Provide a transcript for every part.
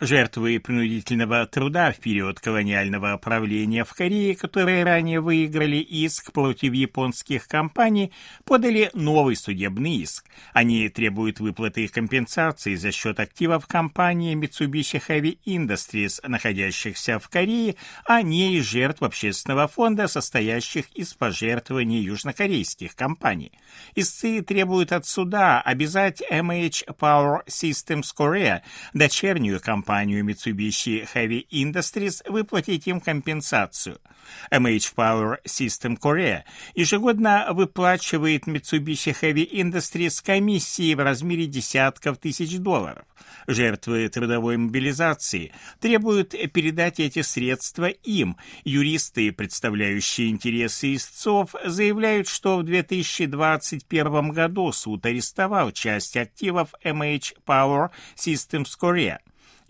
Жертвы принудительного труда в период колониального правления в Корее, которые ранее выиграли иск против японских компаний, подали новый судебный иск. Они требуют выплаты компенсации за счет активов компании Mitsubishi Heavy Industries, находящихся в Корее, а не из жертв общественного фонда, состоящих из пожертвований южнокорейских компаний. Истцы требуют от суда обязать MH Power Systems Korea, дочернюю компанию, компанию Mitsubishi Heavy Industries выплатить им компенсацию. MH Power System Korea ежегодно выплачивает Mitsubishi Heavy Industries комиссии в размере десятков тысяч долларов. Жертвы трудовой мобилизации требуют передать эти средства им. Юристы, представляющие интересы истцов, заявляют, что в 2021 году суд арестовал часть активов MH Power Systems Korea.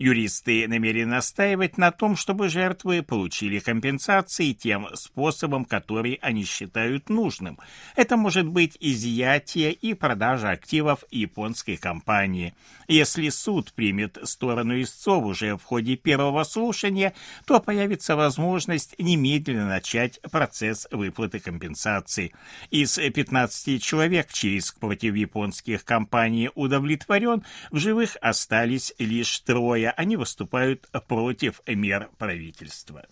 Юристы намерены настаивать на том, чтобы жертвы получили компенсации тем способом, который они считают нужным. Это может быть изъятие и продажа активов японской компании. Если суд примет сторону истцов уже в ходе первого слушания, то появится возможность немедленно начать процесс выплаты компенсации. Из 15 человек, чей иск против японских компаний удовлетворен, в живых остались лишь трое они выступают против мер правительства.